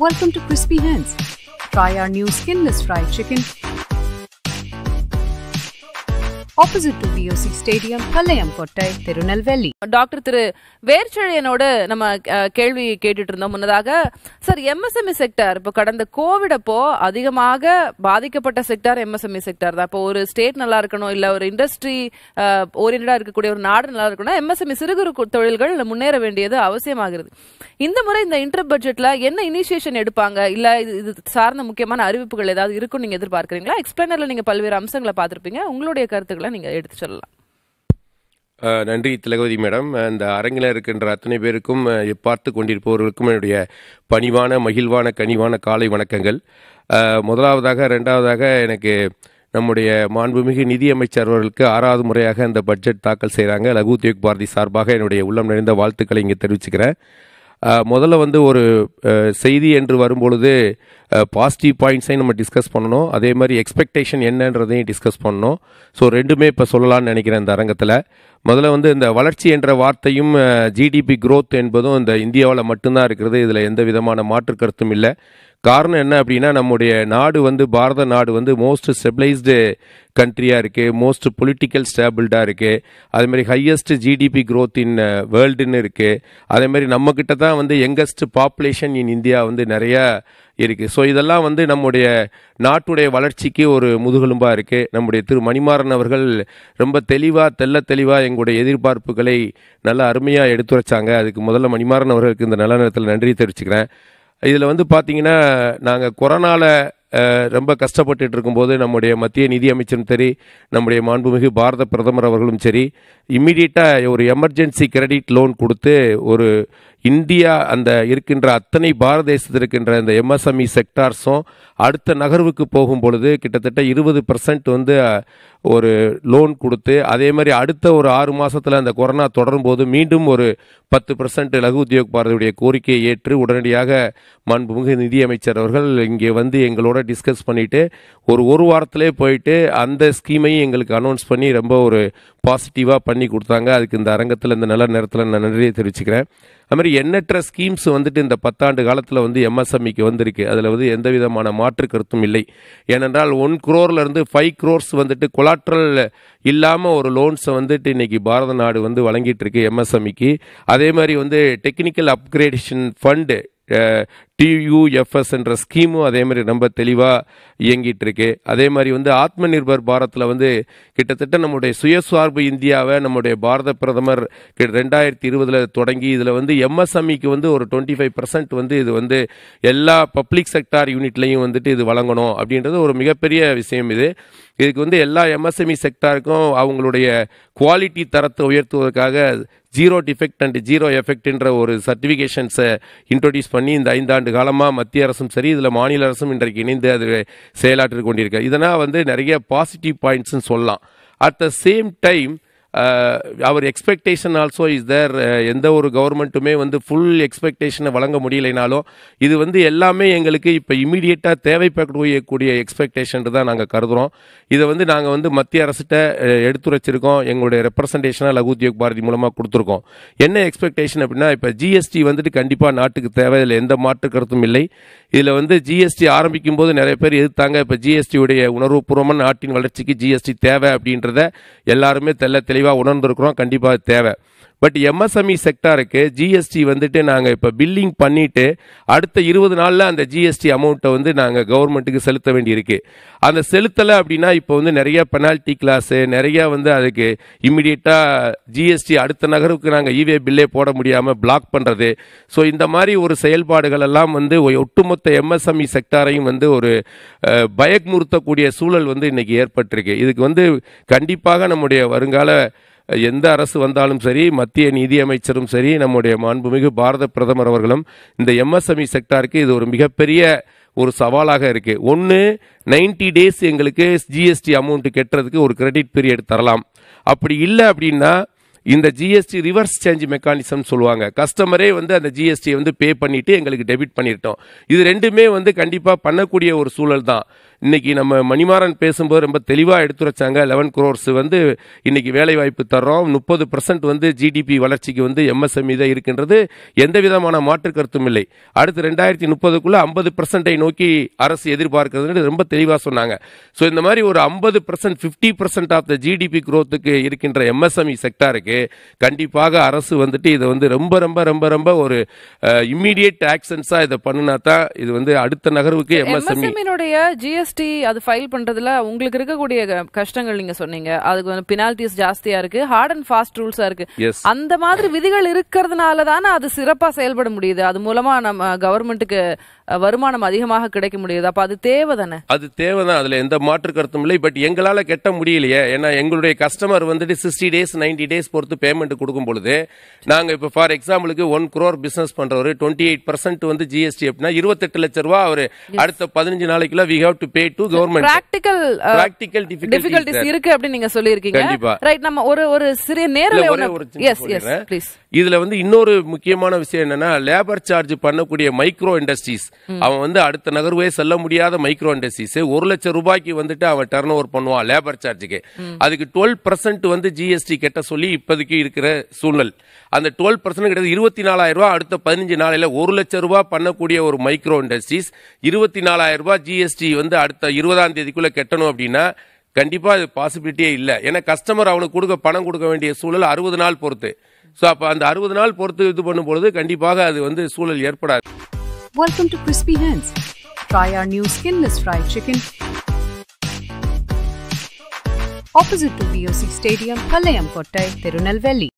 Welcome to Crispy Hands. Try our new skinless fried chicken opposite to POC stadium Palayamkottai Tirunelveli doctor Thiru வேர்ச்செழியனோட நம்ம கேள்வி கேட்டுட்டு இருந்தோம் முன்னதாக சார் எம்எஸ்எம்இ செக்டர் இப்போ கடந்த கோவிட் அப்போ அதிகமாக பாதிக்கப்பட்ட செக்டர் எம்எஸ்எம்இ செக்டர் தான் இப்போ ஒரு ஸ்டேட் நல்லா இருக்கணும் இல்லை ஒரு இண்டஸ்ட்ரி ஓரியன்டா இருக்கக்கூடிய ஒரு நாடு நல்லா இருக்கணும் எம்எஸ்எம்இ e சிறு குறு தொழில்கள் முன்னேற வேண்டியது அவசியமாகிறது இந்த முறை இந்த இன்டர் பட்ஜெட்ல என்ன இனிஷியேஷன் எடுப்பாங்க இல்ல இது சார்ந்த முக்கியமான அறிவிப்புகள் ஏதாவது இருக்கும் நீங்க எதிர்பார்க்கறீங்களா எக்ஸ்பிளைனர்ல நீங்க பல்வேறு அம்சங்களை பார்த்திருப்பீங்க உங்களுடைய கருத்துக்களை கூட நீங்கள் எடுத்து சொல்லலாம் நன்றி திலகவதி மேடம் அந்த அரங்கில் இருக்கின்ற அத்தனை பேருக்கும் பார்த்து கொண்டிருப்பவர்களுக்கும் என்னுடைய பணிவான மகிழ்வான கனிவான காலை வணக்கங்கள் முதலாவதாக ரெண்டாவதாக எனக்கு நம்முடைய மாண்புமிகு நிதியமைச்சர் அவர்களுக்கு ஆறாவது முறையாக இந்த பட்ஜெட் தாக்கல் செய்கிறாங்க லகு உத்யோக் பாரதி சார்பாக என்னுடைய உள்ளம் நிறைந்த வாழ்த்துக்களை இங்கே தெரிவிச்சுக்கிறேன் முதல்ல வந்து ஒரு செய்தி என்று வரும்பொழுது பாசிட்டிவ் பாயிண்ட்ஸையும் நம்ம டிஸ்கஸ் பண்ணணும் அதே மாதிரி எக்ஸ்பெக்டேஷன் என்னன்றதையும் டிஸ்கஸ் பண்ணணும் ஸோ ரெண்டுமே இப்போ சொல்லலாம்னு நினைக்கிறேன் இந்த அரங்கத்தில் முதல்ல வந்து இந்த வளர்ச்சி என்ற வார்த்தையும் ஜிடிபி க்ரோத் என்பதும் இந்த இந்தியாவில் மட்டும்தான் இருக்கிறது இதில் எந்த விதமான மாற்று கருத்தும் இல்லை காரணம் என்ன அப்படின்னா நம்முடைய நாடு வந்து பாரத நாடு வந்து மோஸ்ட் ஸ்டெபிளைஸ்டு கண்ட்ரியாக இருக்குது மோஸ்ட் பொலிட்டிக்கல் ஸ்டேபிள்டாக இருக்குது அதேமாதிரி ஹையஸ்ட் ஜிடிபி க்ரோத் இன் வேர்ல்டுன்னு uh, இருக்குது அதேமாதிரி நம்மக்கிட்ட தான் வந்து யங்கஸ்ட் பாப்புலேஷன் இன் இந்தியா வந்து நிறையா இருக்குது ஸோ இதெல்லாம் வந்து நம்முடைய நாட்டுடைய வளர்ச்சிக்கு ஒரு முதுகெலும்பாக இருக்குது நம்முடைய திரு மணிமாறன் அவர்கள் ரொம்ப தெளிவாக தெல்ல தெளிவாக எங்களுடைய எதிர்பார்ப்புகளை நல்லா அருமையாக எடுத்துரைச்சாங்க அதுக்கு முதல்ல மணிமாறன் அவர்களுக்கு இந்த நல்ல நேரத்தில் நன்றி தெரிவிச்சுக்கிறேன் இதில் வந்து பார்த்தீங்கன்னா நாங்கள் கொரோனாவில் ரொம்ப கஷ்டப்பட்டு இருக்கும்போது நம்முடைய மத்திய நிதியமைச்சரும் சரி நம்முடைய மாண்புமிகு பாரத பிரதமர் அவர்களும் சரி இம்மிடியட்டாக ஒரு எமர்ஜென்சி கிரெடிட் லோன் கொடுத்து ஒரு இந்தியா அந்த இருக்கின்ற அத்தனை பாரத தேசத்தில் இருக்கின்ற இந்த எம்எஸ்எம்இ செக்டார்ஸும் e அடுத்த நகர்வுக்கு போகும் பொழுது கிட்டத்தட்ட இருபது பர்சன்ட் வந்து ஒரு லோன் கொடுத்து அதே மாதிரி அடுத்த ஒரு ஆறு மாதத்தில் அந்த கொரோனா தொடரும் போது மீண்டும் ஒரு பத்து பர்சன்ட் லகு உத்தியோக் பாரதியுடைய கோரிக்கையை ஏற்று உடனடியாக மாண்புமிகு நிதியமைச்சர் அவர்கள் இங்கே வந்து எங்களோட டிஸ்கஸ் பண்ணிவிட்டு ஒரு ஒரு வாரத்திலே போயிட்டு அந்த ஸ்கீமையும் எங்களுக்கு அனௌன்ஸ் பண்ணி ரொம்ப ஒரு பாசிட்டிவாக பண்ணி கொடுத்தாங்க அதுக்கு இந்த அரங்கத்தில் இந்த நல்ல நேரத்தில் நான் நன்றியை தெரிவிச்சுக்கிறேன் அது மாதிரி எண்ணற்ற ஸ்கீம்ஸ் வந்துட்டு இந்த பத்தாண்டு காலத்தில் வந்து எம்எஸ்எம்இக்கு e வந்திருக்கு அதில் வந்து எந்த விதமான மாற்று கருத்தும் இல்லை ஏனென்றால் ஒன் குரோர்லேருந்து ஃபைவ் குரோர்ஸ் வந்துட்டு கொலாட்ரல் இல்லாமல் ஒரு லோன்ஸை வந்துட்டு இன்றைக்கி பாரத நாடு வந்து வழங்கிட்டு இருக்கு எம்எஸ்எம்இக்கு e அதே மாதிரி வந்து டெக்னிக்கல் அப்கிரேடேஷன் ஃபண்டு டியூஎஃப்எஸ் என்ற ஸ்கீமும் அதே மாதிரி ரொம்ப தெளிவாக இயங்கிட்டு இருக்கு அதே மாதிரி வந்து ஆத்ம நிர்பர் பாரத்தில் வந்து கிட்டத்தட்ட நம்முடைய சுயசார்பு இந்தியாவை நம்முடைய பாரத பிரதமர் ரெண்டாயிரத்தி இருபதில் தொடங்கி இதில் வந்து எம்எஸ்எம்இக்கு e வந்து ஒரு டுவெண்ட்டி ஃபைவ் பர்சன்ட் வந்து இது வந்து எல்லா பப்ளிக் செக்டார் யூனிட்லையும் வந்துட்டு இது வழங்கணும் அப்படின்றது ஒரு மிகப்பெரிய விஷயம் இது இதுக்கு வந்து எல்லா எம்எஸ்எம்இ செக்டாருக்கும் e அவங்களுடைய குவாலிட்டி தரத்தை உயர்த்துவதற்காக ஜீரோ டிஃபெக்ட் அண்ட் ஜீரோ எஃபெக்ட்ன்ற ஒரு சர்டிஃபிகேஷன்ஸை இன்ட்ரோடியூஸ் பண்ணி இந்த ஐந்தாண்டு காலமாக மத்திய அரசும் சரி இதில் மாநில அரசும் இன்றைக்கு இணைந்து அது செயலாற்றிக் கொண்டிருக்கு இதனால் வந்து நிறைய பாசிட்டிவ் பாயிண்ட்ஸ்ன்னு சொல்லலாம் at the same time our expectation also is there எந்த ஒரு கவர்மெண்ட்டுமே வந்து ஃபுல் எக்ஸ்பெக்டேஷனை வழங்க முடியலைனாலும் இது வந்து எல்லாமே எங்களுக்கு இப்போ இமீடியட்டாக தேவைப்படக்கூடிய எக்ஸ்பெக்டேஷன் தான் நாங்கள் கருதுகிறோம் இதை வந்து நாங்கள் வந்து மத்திய அரசிட்ட எடுத்துரைச்சிருக்கோம் எங்களுடைய ரெப்ரசன்டேஷனாக லகு உத்தியோக் பாரதி மூலமாக கொடுத்துருக்கோம் என்ன எக்ஸ்பெக்டேஷன் அப்படின்னா இப்போ ஜிஎஸ்டி வந்துட்டு கண்டிப்பாக நாட்டுக்கு தேவை இல்லை எந்த மாற்று கருத்தும் இல்லை இதில் வந்து ஜிஎஸ்டி ஆரம்பிக்கும் போது நிறைய பேர் எதிர்த்தாங்க இப்போ ஜிஎஸ்டியுடைய உணர்வுபூர்வமான நாட்டின் வளர்ச்சிக்கு ஜிஎஸ்டி தேவை அப்படின்றத எல்லாருமே தெல்ல தெளிவாக உணர்ந்திருக்கிறோம் கண்டிப்பாக தேவை பட் எம்எஸ்எம்இ செக்டாருக்கு ஜிஎஸ்டி வந்துட்டு நாங்கள் இப்போ பில்லிங் பண்ணிவிட்டு அடுத்த இருபது நாளில் அந்த ஜிஎஸ்டி அமௌண்ட்டை வந்து நாங்கள் கவர்மெண்ட்டுக்கு செலுத்த வேண்டியிருக்கு அந்த செலுத்தலை அப்படின்னா இப்போ வந்து நிறையா பெனால்ட்டி கிளாஸு நிறையா வந்து அதுக்கு இம்மிடியட்டாக ஜிஎஸ்டி அடுத்த நகருக்கு நாங்கள் இவே e பில்லே போட முடியாமல் பிளாக் பண்ணுறது ஸோ இந்த மாதிரி ஒரு செயல்பாடுகள் எல்லாம் வந்து ஒட்டுமொத்த எம்எஸ்எம்இ செக்டாரையும் e வந்து ஒரு பயக்முறுத்தக்கூடிய சூழல் வந்து இன்றைக்கி ஏற்பட்டிருக்கு இதுக்கு வந்து கண்டிப்பாக நம்முடைய வருங்கால எந்த அரசு வந்தாலும் சரி மத்திய நிதியமைச்சரும் சரி நம்முடைய மாண்புமிகு பாரத பிரதமர் அவர்களும் இந்த எம்எஸ்எம்இ செக்டாருக்கு e இது ஒரு மிகப்பெரிய ஒரு சவாலாக இருக்குது ஒன்று நைன்டி டேஸ் எங்களுக்கு ஜிஎஸ்டி அமௌண்ட்டு கெட்டுறதுக்கு ஒரு கிரெடிட் பீரியட் தரலாம் அப்படி இல்லை அப்படின்னா இந்த ஜிஎஸ்டி ரிவர்ஸ் சேஞ்ச் மெக்கானிசம் சொல்லுவாங்க கஸ்டமரே வந்து அந்த ஜிஎஸ்டியை வந்து பே பண்ணிவிட்டு எங்களுக்கு டெபிட் பண்ணிட்டோம் இது ரெண்டுமே வந்து கண்டிப்பாக பண்ணக்கூடிய ஒரு சூழல் தான் இன்றைக்கி நம்ம மணிமாறன் பேசும்போது ரொம்ப தெளிவாக எடுத்து வச்சாங்க லெவன் குரோர்ஸ் வந்து இன்றைக்கி வேலைவாய்ப்பு தர்றோம் முப்பது பர்சன்ட் வந்து ஜிடிபி வளர்ச்சிக்கு வந்து எம்எஸ்எம்இ e தான் இருக்கின்றது எந்த விதமான மாற்று கருத்தும் இல்லை அடுத்து ரெண்டாயிரத்தி முப்பதுக்குள்ளே ஐம்பது பர்சன்டை நோக்கி அரசு எதிர்பார்க்கிறதுன்னு ரொம்ப தெளிவாக சொன்னாங்க ஸோ இந்த மாதிரி ஒரு ஐம்பது percent fifty percent of the GDP குரோத்துக்கு இருக்கின்ற எம்எஸ்எம்இ செக்டாருக்கு இருக்கு கண்டிப்பாக அரசு வந்துட்டு இதை வந்து ரொம்ப ரொம்ப ரொம்ப ரொம்ப ஒரு இம்மீடியட் ஆக்ஷன்ஸாக இதை பண்ணினா தான் இது வந்து அடுத்த நகர்வுக்கு எம்எஸ்எம்இனுடைய e. ஜிஎஸ்டி அது ஃபைல் பண்றதுல உங்களுக்கு இருக்கக்கூடிய கஷ்டங்கள் நீங்க சொன்னீங்க அதுக்கு வந்து பினால்டிஸ் ஜாஸ்தியா இருக்கு ஹார்ட் அண்ட் ஃபாஸ்ட் ரூல்ஸா இருக்கு அந்த மாதிரி விதிகள் இருக்கிறதுனால தானே அது சிறப்பா செயல்பட முடியுது அது மூலமா நம்ம கவர்மெண்ட்டுக்கு வருமானம் அதிகமாக கிடைக்க முடியுது அப்ப அது தேவை தானே அது தேவைதான் அதுல எந்த மாற்று கருத்தும் இல்லை பட் எங்களால கெட்ட முடியலையே ஏன்னா எங்களுடைய கஸ்டமர் வந்துட்டு சிக்ஸ்டி டேஸ் நைன்டி டேஸ் பொறுத்து பேமெண்ட் கொடுக்கும் பொழுது நாங்கள் இப்போ ஃபார் எக்ஸாம்பிளுக்கு ஒன் குரோர் பிஸ்னஸ் பண்ணுறவர் டுவெண்ட்டி எயிட் பர்சன்ட் வந்து ஜிஎஸ்டி அப்படின்னா இருபத்தெட்டு லட்ச ரூபா அவர் அடுத்த பதினஞ்சு நாளைக்குள்ள we have to pay to government practical practical difficulties இருக்கு அப்படின்னு நீங்க சொல்லியிருக்கீங்க கண்டிப்பா ரைட் நம்ம ஒரு ஒரு சிறிய நேரம் இதுல வந்து இன்னொரு முக்கியமான விஷயம் என்னன்னா லேபர் சார்ஜ் பண்ணக்கூடிய மைக்ரோ இண்டஸ்ட்ரீஸ் அவன் வந்து அடுத்த நகர்வே செல்ல முடியாத மைக்ரோ இண்டஸ்ட்ரீஸ் ஒரு லட்சம் ரூபாய்க்கு வந்துட்டு அவன் டர்ன் ஓவர் பண்ணுவான் லேபர் சார்ஜுக்கு அதுக்கு டுவெல் பர்சன்ட் வந்து ஜிஎஸ்டி கெட்ட சொல்லி இப்ப இப்போதைக்கு இருக்கிற சூழல் அந்த டுவெல் பர்சன்ட் கிட்டத்தட்ட இருபத்தி நாலாயிரரூபா அடுத்த பதினஞ்சு நாளையில் ஒரு லட்ச ரூபா பண்ணக்கூடிய ஒரு மைக்ரோ இண்டஸ்ட்ரீஸ் இருபத்தி நாலாயிரரூபா ஜிஎஸ்டி வந்து அடுத்த இருபதாம் தேதிக்குள்ளே கட்டணும் அப்படின்னா கண்டிப்பாக அது பாசிபிலிட்டியே இல்லை ஏன்னா கஸ்டமர் அவனுக்கு கொடுக்க பணம் கொடுக்க வேண்டிய சூழல் அறுபது நாள் பொறுத்து ஸோ அப்போ அந்த அறுபது நாள் பொறுத்து இது பண்ணும்பொழுது கண்டிப்பாக அது வந்து சூழல் ஏற்படாது Welcome to Crispy Hands. Try our new skinless fried chicken opposite to VOC Stadium, Palayam Kottai, Tirunelveli.